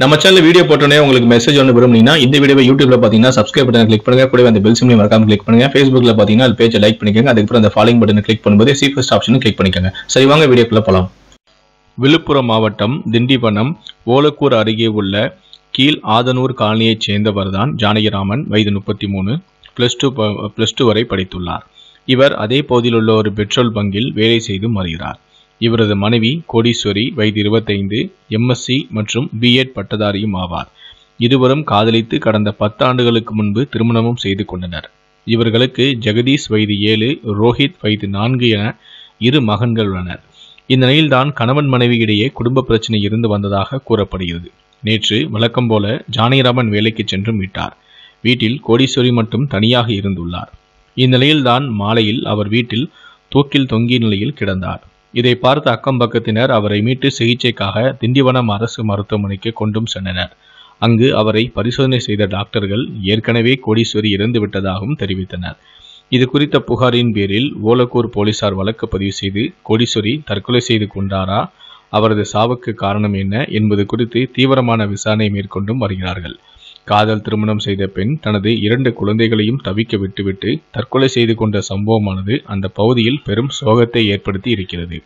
நம்ம channel video போட்டோன்னே உங்களுக்கு மெசேஜ் ஒன்று விரும்புனீங்கன்னா இந்த வீடியோ யூடியூப்ல பார்த்தீங்கன்னா சப்ஸ்கிரைப் பண்ணி கிளிக் பண்ணுங்க கூட அந்த பெல் சிம்லையும் மறக்காம கிளிக் பண்ணுங்க ஃபேஸ்புக்ல பார்த்தீங்கன்னா அது பேஜை லைக் பண்ணிக்கோங்க அதுக்கப்புறம் அந்த ஃபாலோயிங் பட்டன் கிளிக் பண்ணும்போது சி ஃபர்ஸ்ட் ஆப்ஷன் கிளிக் பண்ணிக்கோங்க சரி வாங்க வீடியோக்குள்ள போகலாம் விழுப்புரம் மாவட்டம் திண்டிவனம் ஓலக்கூர் அருகே உள்ள கீழ் ஆதனூர் காலனியைச் சேர்ந்தவர் தான் ஜானகிராமன் வயது முப்பத்தி மூணு பிளஸ் டூ பிளஸ் டூ வரை படித்துள்ளார் இவர் அதே பகுதியில் உள்ள ஒரு பெட்ரோல் பங்கில் வேலை செய்து வருகிறார் இவரது மனைவி கோடீஸ்வரி வயது இருபத்தைந்து எம்எஸ்சி மற்றும் பிஎட் பட்டதாரியும் ஆவார் இருவரும் காதலித்து கடந்த பத்தாண்டுகளுக்கு முன்பு திருமணமும் செய்து கொண்டனர் இவர்களுக்கு ஜெகதீஷ் வயது ஏழு ரோஹித் வயது நான்கு என இரு மகன்கள் உள்ளனர் இந்த நிலையில்தான் கணவன் மனைவியிடையே குடும்ப பிரச்சனை இருந்து வந்ததாக கூறப்படுகிறது நேற்று வழக்கம் போல ஜானகிராமன் வேலைக்கு சென்றும் விட்டார் வீட்டில் கோடீஸ்வரி மட்டும் தனியாக இருந்துள்ளார் இந்நிலையில்தான் மாலையில் அவர் வீட்டில் தூக்கில் தொங்கிய நிலையில் கிடந்தார் இதை பார்த்த அக்கம்பக்கத்தினர் அவரை மீட்டு சிகிச்சைக்காக திண்டிவனம் அரசு மருத்துவமனைக்கு கொண்டும் சென்றனர் அங்கு அவரை பரிசோதனை செய்த டாக்டர்கள் ஏற்கனவே கோடீஸ்வரி இறந்து விட்டதாகவும் தெரிவித்தனர் இது குறித்த புகாரின் பேரில் ஓலக்கூர் போலீசார் வழக்கு பதிவு செய்து கோடீஸ்வரி தற்கொலை செய்து கொண்டாரா அவரது சாவுக்கு காரணம் என்ன என்பது குறித்து தீவிரமான விசாரணை மேற்கொண்டும் வருகிறார்கள் காதல் திருமணம் செய்த பெண் தனது இரண்டு குழந்தைகளையும் தவிக்க விட்டுவிட்டு தற்கொலை செய்து கொண்ட சம்பவமானது அந்த பகுதியில் பெரும் சோகத்தை ஏற்படுத்தி இருக்கிறது